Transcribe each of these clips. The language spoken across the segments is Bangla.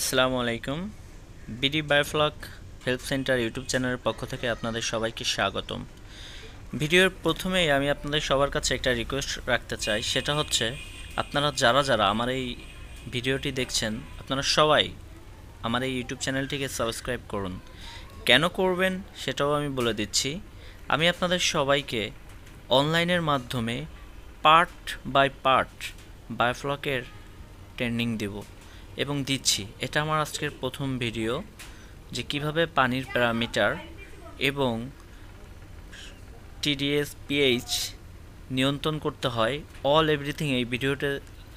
আসসালামু আলাইকুম BD biofloc help centre YouTube চ্যানেলের পক্ষ থেকে আপনাদের সবাইকে স্বাগতম ভিডিওর প্রথমেই আমি আপনাদের সবার কাছে একটা রিকোয়েস্ট রাখতে চাই সেটা হচ্ছে আপনারা যারা যারা আমার এই ভিডিওটি দেখছেন আপনারা সবাই আমার এই ইউটিউব চ্যানেলটিকে সাবস্ক্রাইব করুন কেন করবেন সেটাও আমি বলে দিচ্ছি আমি আপনাদের সবাইকে অনলাইনের মাধ্যমে পার্ট বাই পার্ট বায়োফ্লকের ট্রেনিং দেবো এবং দিচ্ছি এটা আমার আজকের প্রথম ভিডিও যে কিভাবে পানির প্যারামিটার এবং টিডিএস পিএইচ নিয়ন্ত্রণ করতে হয় অল এভরিথিং এই ভিডিওতে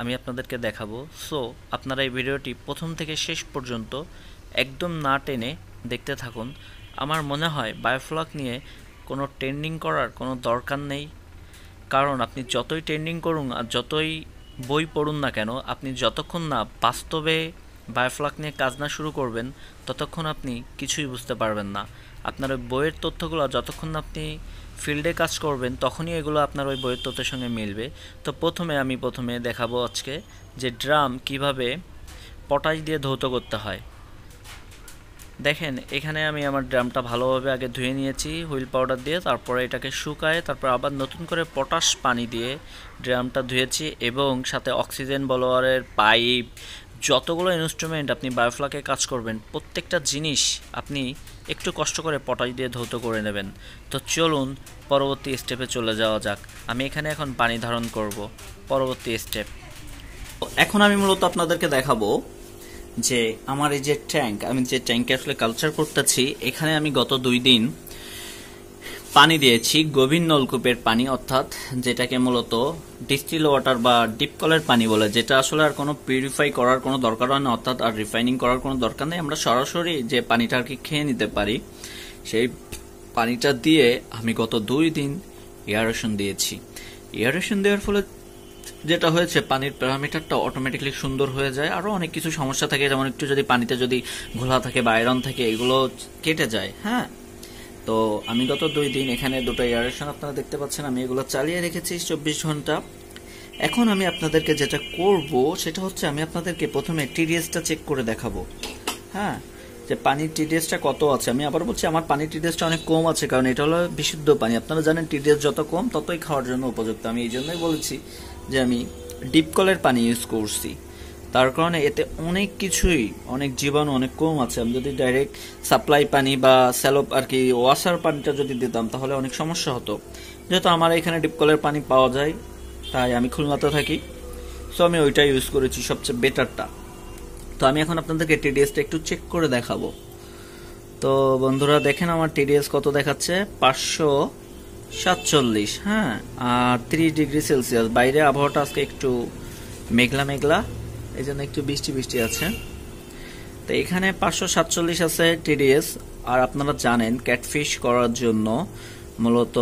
আমি আপনাদেরকে দেখাবো সো আপনারা এই ভিডিওটি প্রথম থেকে শেষ পর্যন্ত একদম না টেনে দেখতে থাকুন আমার মনে হয় বায়োফ্লক নিয়ে কোনো ট্রেন্ডিং করার কোনো দরকার নেই কারণ আপনি যতই ট্রেন্ডিং করুন আর যতই বই পড়ুন না কেন আপনি যতক্ষণ না বাস্তবে বায়োফ্লাক নিয়ে কাজ না শুরু করবেন ততক্ষণ আপনি কিছুই বুঝতে পারবেন না আপনার ওই বইয়ের তথ্যগুলো যতক্ষণ না আপনি ফিল্ডে কাজ করবেন তখনই এগুলো আপনার ওই বইয়ের তথ্যের সঙ্গে মিলবে তো প্রথমে আমি প্রথমে দেখাবো আজকে যে ড্রাম কিভাবে পটাশ দিয়ে ধৌত করতে হয় দেখেন এখানে আমি আমার ড্রামটা ভালোভাবে আগে ধুয়ে নিয়েছি হুইল পাউডার দিয়ে তারপরে এটাকে শুকায় তারপর আবার নতুন করে পটাশ পানি দিয়ে ড্রামটা ধুয়েছি এবং সাথে অক্সিজেন বলোয়ারের পাইপ যতগুলো ইনস্ট্রুমেন্ট আপনি বায়োফ্লাকে কাজ করবেন প্রত্যেকটা জিনিস আপনি একটু কষ্ট করে পটাশ দিয়ে ধৌত করে নেবেন তো চলুন পরবর্তী স্টেপে চলে যাওয়া যাক আমি এখানে এখন পানি ধারণ করব পরবর্তী স্টেপ এখন আমি মূলত আপনাদেরকে দেখাবো যে আমার এই যে ট্যাঙ্ক আমি যে ট্যাঙ্কে আসলে কালচার করতেছি এখানে আমি গত দুই দিন পানি দিয়েছি গভীর নলকূপের পানি অর্থাৎ যেটাকে মূলত ডিস্টিল ওয়াটার বা ডিপ কলের পানি বলে যেটা আসলে আর কোনো পিউরিফাই করার কোনো দরকার হয় না অর্থাৎ আর রিফাইনিং করার কোনো দরকার নেই আমরা সরাসরি যে পানিটা আর কি খেয়ে নিতে পারি সেই পানিটা দিয়ে আমি গত দুই দিন এয়ারেশন দিয়েছি এয়ারেশন দেওয়ার ফলে যেটা হয়েছে পানির প্যারামিটারটা অটোমেটিকলি সুন্দর হয়ে যায় আরও অনেক কিছু সমস্যা থাকে যেমন একটু যদি পানিতে যদি ঘোলা থাকে বা আয়রন থাকে এগুলো কেটে যায় হ্যাঁ তো আমি গত দুই দিন এখানে দুটো এয়ারেশন আপনারা দেখতে পাচ্ছেন আমি এগুলো চালিয়ে রেখেছি চব্বিশ ঘন্টা এখন আমি আপনাদেরকে যেটা করব সেটা হচ্ছে আমি আপনাদেরকে প্রথমে টিডিএসটা চেক করে দেখাবো হ্যাঁ যে পানির টিডিএসটা কত আছে আমি আবার বলছি আমার পানির টিডিএসটা অনেক কম আছে কারণ এটা হলো বিশুদ্ধ পানি আপনারা জানেন টিডিএস যত কম ততই খাওয়ার জন্য উপযুক্ত আমি এই জন্যই বলেছি যে আমি ডিপ কলের পানি ইউজ করছি তার কারণে এতে অনেক কিছুই অনেক জীবাণু অনেক কম আছে আমি যদি ডাইরেক্ট সাপ্লাই পানি বা স্যালো আর কি ওয়াশার পানিটা যদি দিতাম তাহলে অনেক সমস্যা হতো যেহেতু আমার এখানে ডিপ কলের পানি পাওয়া যায় তাই আমি খুলনাতে থাকি সো আমি ওইটা ইউজ করেছি সবচেয়ে বেটারটা তো আমি এখন আপনাদেরকে টিডিএসটা একটু চেক করে দেখাবো তো বন্ধুরা দেখেন আমার টিডিএস কত দেখাচ্ছে পাঁচশো সাতচল্লিশ হ্যাঁ আর ত্রিশ ডিগ্রি সেলসিয়াস বাইরে আবহাওয়াটা আজকে একটু মেঘলা মেঘলা এই জন্য একটু বৃষ্টি বৃষ্টি আছে তো এখানে পাঁচশো সাতচল্লিশ আছে টিডিএস আর আপনারা জানেন ক্যাটফিশ করার জন্য মূলত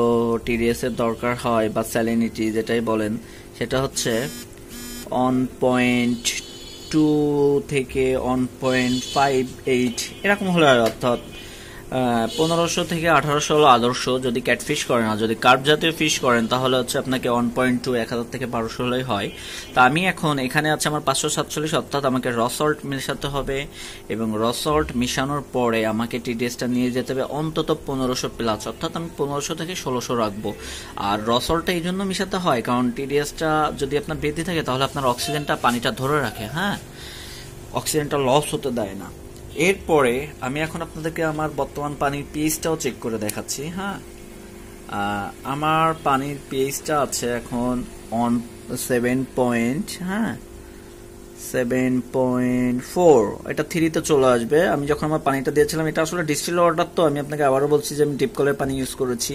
টিডিএস এর দরকার হয় বা স্যালিনিটি যেটাই বলেন সেটা হচ্ছে অন পয়েন্ট টু থেকে অন পয়েন্ট ফাইভ এইট এরকম হলে অর্থাৎ পনেরোশো থেকে আঠারোশো হলো আদর্শ যদি ক্যাটফিশ করেন আর যদি কার্প জাতীয় ফিশ করেন তাহলে হচ্ছে আপনাকে ওয়ান পয়েন্ট টু এক হাজার থেকে বারোশো হলেই হয় তা আমি এখন এখানে আছে আমার পাঁচশো সাতচল্লিশ অর্থাৎ আমাকে রসল্ট মেশাতে হবে এবং রসল্ট মেশানোর পরে আমাকে টিডিএসটা নিয়ে যেতে হবে অন্তত পনেরোশো প্লাস অর্থাৎ আমি পনেরোশো থেকে ষোলোশো রাখবো আর রসল্টটা এই জন্য মেশাতে হয় কারণ টিডিএসটা যদি আপনার বৃদ্ধি থাকে তাহলে আপনার অক্সিজেনটা পানিটা ধরে রাখে হ্যাঁ অক্সিজেনটা লস হতে দেয় না এরপরে আমি এখন আপনাদেরকে আমার বর্তমান পানির পিএইচটাও চেক করে দেখাচ্ছি হ্যাঁ আমার পানির পিএইচটা আছে এখন অন সেভেন পয়েন্ট হ্যাঁ সেভেন পয়েন্ট ফোর এটা থ্রিতে চলে আসবে আমি যখন আমার পানিটা দিয়েছিলাম এটা আসলে ডিস্টিল ওয়াটার তো আমি আপনাকে আবারও বলছি যে আমি ডিপকলের পানি ইউজ করেছি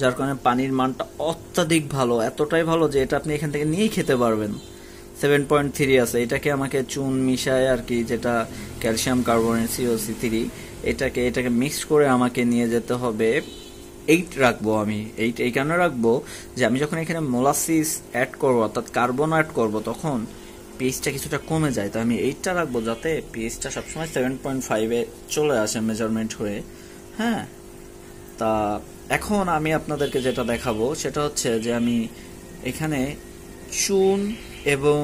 যার কারণে পানির মানটা অত্যাধিক ভালো এতটাই ভালো যে এটা আপনি এখান থেকে নিয়েই খেতে পারবেন সেভেন পয়েন্ট থ্রি আছে এটাকে আমাকে চুন মিশায় আর কি যেটা ক্যালসিয়াম কার্বনেট সি থ্রি এটাকে এটাকে মিক্স করে আমাকে নিয়ে যেতে হবে এইট রাখবো আমি এইট এই কারণে রাখবো যে আমি যখন এখানে মোলাসিস অ্যাড করবো অর্থাৎ কার্বন অ্যাড করবো তখন পিএইচটা কিছুটা কমে যায় তো আমি এইটটা রাখবো যাতে পিএইচটা সবসময় সেভেন পয়েন্ট ফাইভে চলে আসে মেজারমেন্ট হয়ে হ্যাঁ তা এখন আমি আপনাদেরকে যেটা দেখাবো সেটা হচ্ছে যে আমি এখানে চুন এবং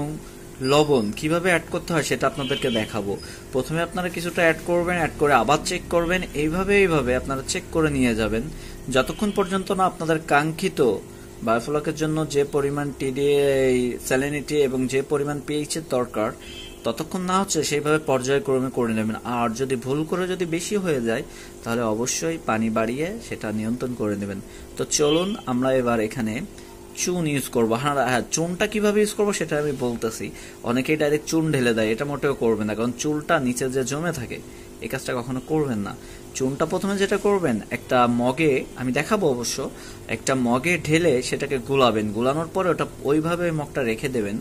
লবণ কিভাবে অ্যাড করতে হয় সেটা আপনাদেরকে দেখাবো প্রথমে আপনারা কিছুটা অ্যাড করবেন অ্যাড করে আবার চেক করবেন এইভাবে এইভাবে আপনারা চেক করে নিয়ে যাবেন যতক্ষণ পর্যন্ত না আপনাদের কাঙ্ক্ষিত বায়োফ্লকের জন্য যে পরিমাণ টিডিএ স্যালিনিটি এবং যে পরিমাণ পিএইচের দরকার ততক্ষণ না হচ্ছে সেইভাবে পর্যায়ক্রমে করে নেবেন আর যদি ভুল করে যদি বেশি হয়ে যায় তাহলে অবশ্যই পানি বাড়িয়ে সেটা নিয়ন্ত্রণ করে নেবেন তো চলুন আমরা এবার এখানে চুন ইউজ করবো হ্যাঁ হ্যাঁ চুনটা কিভাবে ইউজ করবো সেটা আমি বলতেছি অনেকেই ডাইরেক্ট চুন ঢেলে দেয় এটা মোটেও করবে না কারণ চুলটা নিচে যে জমে থাকে এই কাজটা কখনো করবেন না চুনটা প্রথমে যেটা করবেন একটা মগে আমি দেখাবো অবশ্য একটা মগে ঢেলে সেটাকে গুলাবেন গুলানোর পরে ওটা ওইভাবে মগটা রেখে দেবেন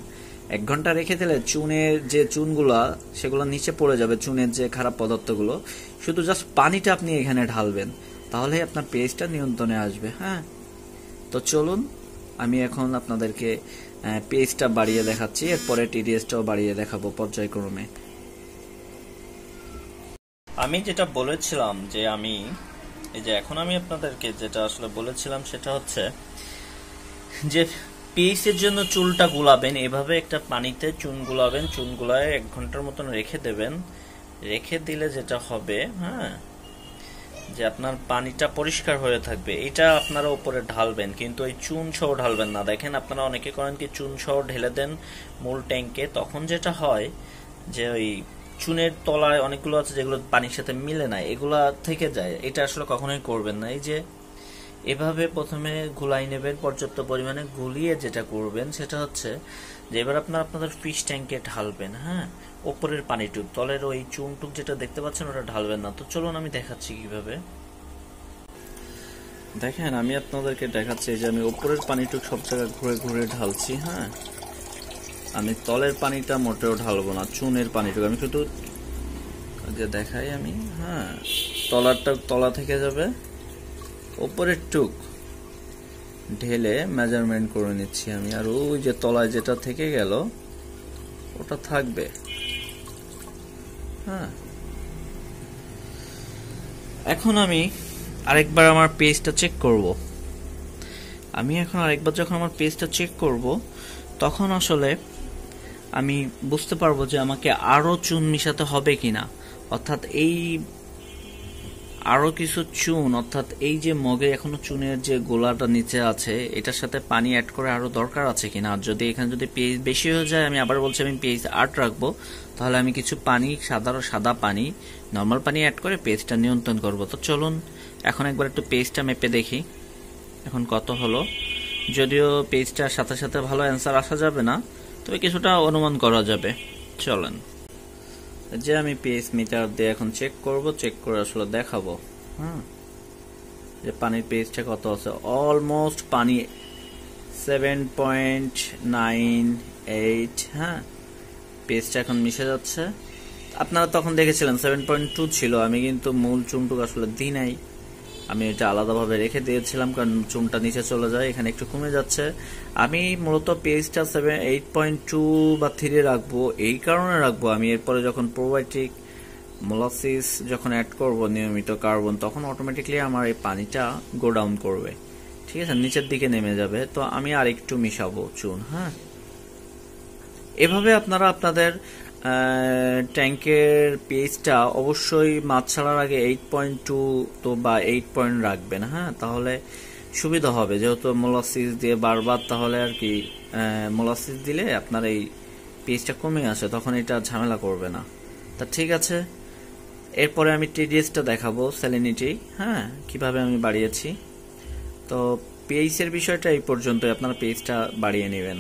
এক ঘন্টা রেখে দিলে চুনের যে চুনগুলা সেগুলো নিচে পড়ে যাবে চুনের যে খারাপ পদার্থগুলো শুধু জাস্ট পানিটা আপনি এখানে ঢালবেন তাহলে আপনার পেজটা নিয়ন্ত্রণে আসবে হ্যাঁ তো চলুন আমি এখন আপনাদেরকে পেজটা বাড়িয়ে দেখাচ্ছি এরপরে টিডিএসটাও বাড়িয়ে দেখাবো পর্যায়ক্রমে আমি যেটা বলেছিলাম যে আমি এই যে এখন আমি আপনাদেরকে যেটা আসলে বলেছিলাম সেটা হচ্ছে যে পিএইচের জন্য চুলটা গুলাবেন এভাবে একটা পানিতে চুন গুলাবেন চুন গুলায় এক ঘন্টার মতন রেখে দেবেন রেখে দিলে যেটা হবে হ্যাঁ যে আপনার পানিটা পরিষ্কার হয়ে থাকবে এটা আপনারা উপরে ঢালবেন কিন্তু এই চুন সহ ঢালবেন না দেখেন আপনারা অনেকে করেন কি চুন সহ ঢেলে দেন মূল ট্যাঙ্কে তখন যেটা হয় যে ওই চুনের তলায় অনেকগুলো আছে যেগুলো পানির সাথে মিলে না এগুলা থেকে যায় এটা আসলে কখনোই করবেন না এই যে এভাবে প্রথমে গুলাই নেবেন পর্যাপ্ত পরিমাণে গুলিয়ে যেটা করবেন সেটা হচ্ছে যে এবার আপনার আপনাদের ফিশ ট্যাঙ্কে ঢালবেন হ্যাঁ ওপরের পানিটুক তলের ওই চুন টুক যেটা দেখতে পাচ্ছেন ওটা ঢালবেন না তো চলুন আমি দেখাচ্ছি কিভাবে দেখেন আমি আপনাদেরকে দেখাচ্ছি যে আমি ওপরের পানিটুক সব জায়গায় ঘুরে ঘুরে ঢালছি হ্যাঁ আমি তলের পানিটা মোটেও ঢালবো না চুনের পানিটুক আমি শুধু দেখাই আমি হ্যাঁ তলারটা তলা থেকে যাবে ওপরের টুক ঢেলে মেজারমেন্ট করে নিচ্ছি আমি আর ওই যে তলায় যেটা থেকে গেল ওটা থাকবে হ্যাঁ এখন আমি আরেকবার আমার পেজটা চেক করব আমি এখন আরেকবার যখন আমার পেজটা চেক করব তখন আসলে আমি বুঝতে পারবো যে আমাকে আরও চুন মিশাতে হবে কি না অর্থাৎ এই আরও কিছু চুন অর্থাৎ এই যে মগে এখনো চুনের যে গোলাটা নিচে আছে এটার সাথে পানি অ্যাড করে আরও দরকার আছে কিনা আর যদি এখানে যদি পেঁয়াজ বেশি হয়ে যায় আমি আবার বলছি আমি পেঁয়াজ আট রাখবো তাহলে আমি কিছু পানি সাদা সাদা পানি নর্মাল পানি অ্যাড করে পেজটা নিয়ন্ত্রণ করব তো চলুন এখন একবার একটু পেজটা মেপে দেখি এখন কত হলো যদিও পেজটার সাথে সাথে ভালো অ্যান্সার আসা যাবে না তবে কিছুটা অনুমান করা যাবে চলেন যে আমি পিএইচ মিটার দিয়ে এখন চেক করব চেক করে আসলে দেখাবো হুম যে পানির পিএইচটা কত আছে অলমোস্ট পানি সেভেন পয়েন্ট নাইন এইট হ্যাঁ পেস্টটা এখন মিশে যাচ্ছে আপনারা তখন দেখেছিলেন সেভেন পয়েন্ট টু ছিল আমি কিন্তু মূল চুনটুক আসলে দিই নাই আমি এটা আলাদাভাবে রেখে দিয়েছিলাম কারণ চুমটা নিচে চলে যায় এখানে একটু কমে যাচ্ছে আমি মূলত পেজটা সেভেন এইট পয়েন্ট টু বা থ্রি রাখবো এই কারণে রাখবো আমি এরপরে যখন প্রোবায়োটিক মোলাসিস যখন অ্যাড করব নিয়মিত কার্বন তখন অটোমেটিকলি আমার এই পানিটা গো ডাউন করবে ঠিক আছে নিচের দিকে নেমে যাবে তো আমি আর একটু মিশাবো চুন হ্যাঁ এভাবে আপনারা আপনাদের ট্যাঙ্কের পেজটা অবশ্যই মাছ ছাড়ার আগে এইট পয়েন্ট টু তো বা এইট পয়েন্ট রাখবেন হ্যাঁ তাহলে সুবিধা হবে যেহেতু মোলাসিস দিয়ে বারবার তাহলে আর কি মোলাসিস দিলে আপনার এই পেজটা কমে আসে তখন এটা ঝামেলা করবে না তা ঠিক আছে এরপরে আমি টিডিএসটা দেখাবো স্যালিনিটি হ্যাঁ কিভাবে আমি বাড়িয়েছি তো পেইসের বিষয়টা এই পর্যন্ত আপনারা পেজটা বাড়িয়ে নেবেন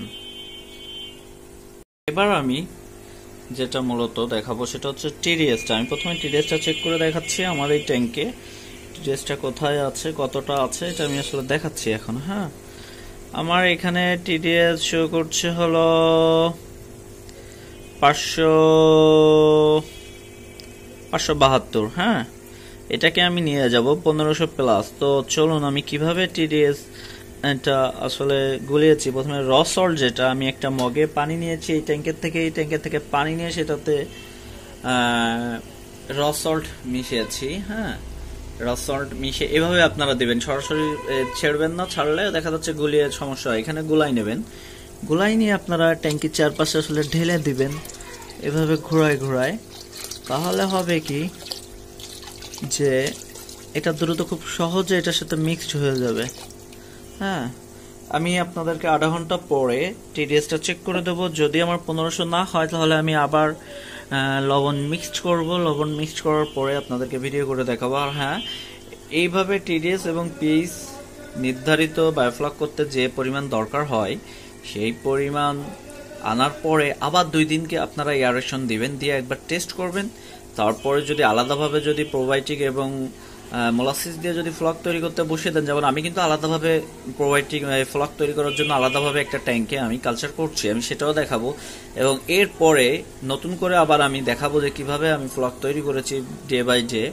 এবার আমি যেটা মূলত দেখাবো সেটা হচ্ছে টিডিএসটা আমি প্রথমে টিডিএসটা চেক করে দেখাচ্ছি আমার এই ট্যাঙ্কে টিডিএসটা কোথায় আছে কতটা আছে এটা আমি আসলে দেখাচ্ছি এখন হ্যাঁ আমার এখানে টিডিএস শো করছে হলো পাঁচশো পাঁচশো বাহাত্তর হ্যাঁ এটাকে আমি নিয়ে যাব পনেরোশো প্লাস তো চলুন আমি কিভাবে টিডিএস এটা আসলে গুলিয়েছি প্রথমে রসল যেটা আমি একটা মগে পানি নিয়েছি এই ট্যাঙ্কের থেকে এই ট্যাঙ্কের থেকে পানি নিয়ে সেটাতে রসল্ট মিশিয়েছি হ্যাঁ রসল্ট মিশিয়ে এভাবে আপনারা দেবেন সরাসরি ছেড়বেন না ছাড়লে দেখা যাচ্ছে গুলিয়ে সমস্যা হয় এখানে গুলাই নেবেন গুলাই নিয়ে আপনারা ট্যাঙ্কির চারপাশে আসলে ঢেলে দিবেন এভাবে ঘোরায় ঘোরায় তাহলে হবে কি যে এটা দ্রুত খুব সহজে এটার সাথে মিক্সড হয়ে যাবে হ্যাঁ আমি আপনাদেরকে আধা ঘন্টা পরে টিডিএসটা চেক করে দেবো যদি আমার পনেরোশো না হয় তাহলে আমি আবার লবণ মিক্সড করব লবণ মিক্সড করার পরে আপনাদেরকে ভিডিও করে দেখাবো আর হ্যাঁ এইভাবে টিডিএস এবং পিএইচ নির্ধারিত বায়োফ্লক করতে যে পরিমাণ দরকার হয় সেই পরিমাণ আনার পরে আবার দুই দিনকে আপনারা এয়ারেশন দিবেন দিয়ে একবার টেস্ট করবেন তারপরে যদি আলাদাভাবে যদি প্রোবায়োটিক এবং মোলাসিস দিয়ে যদি ফ্লক তৈরি করতে বসিয়ে দেন যেমন আমি কিন্তু আলাদাভাবে প্রোভাইডিং ফ্লক তৈরি করার জন্য আলাদাভাবে একটা ট্যাঙ্কে আমি কালচার করছি আমি সেটাও দেখাবো এবং এরপরে নতুন করে আবার আমি দেখাবো যে কিভাবে আমি ফ্লক তৈরি করেছি ডে বাই ডে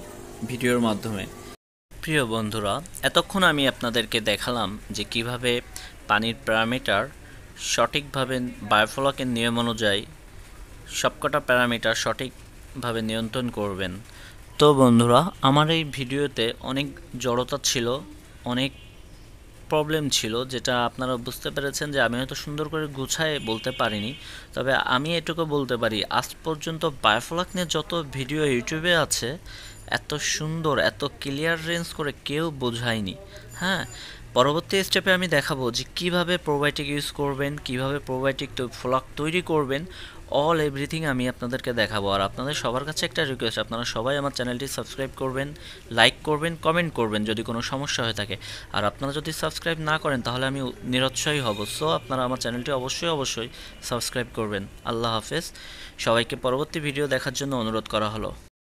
ভিডিওর মাধ্যমে প্রিয় বন্ধুরা এতক্ষণ আমি আপনাদেরকে দেখালাম যে কিভাবে পানির প্যারামিটার সঠিকভাবে বায়োফ্লকের নিয়ম অনুযায়ী সবকটা প্যারামিটার সঠিকভাবে নিয়ন্ত্রণ করবেন তো বন্ধুরা আমার এই ভিডিওতে অনেক জড়তা ছিল অনেক প্রবলেম ছিল যেটা আপনারা বুঝতে পেরেছেন যে আমি হয়তো সুন্দর করে গুছায় বলতে পারিনি তবে আমি এটুকু বলতে পারি আজ পর্যন্ত বায়োফ্লাক নিয়ে যত ভিডিও ইউটিউবে আছে এত সুন্দর এত ক্লিয়ার রেঞ্জ করে কেউ বোঝায়নি হ্যাঁ পরবর্তী স্টেপে আমি দেখাবো যে কিভাবে প্রোবায়োটিক ইউজ করবেন কিভাবে প্রোবায়োটিক ফ্লক তৈরি করবেন অল এভরিথিং আমি আপনাদেরকে দেখাবো আর আপনাদের সবার কাছে একটা রিকোয়েস্ট আপনারা সবাই আমার চ্যানেলটি সাবস্ক্রাইব করবেন লাইক করবেন কমেন্ট করবেন যদি কোনো সমস্যা হয়ে থাকে আর আপনারা যদি সাবস্ক্রাইব না করেন তাহলে আমি নিরুৎসাহী হব সো আপনারা আমার চ্যানেলটি অবশ্যই অবশ্যই সাবস্ক্রাইব করবেন আল্লাহ হাফেজ সবাইকে পরবর্তী ভিডিও দেখার জন্য অনুরোধ করা হলো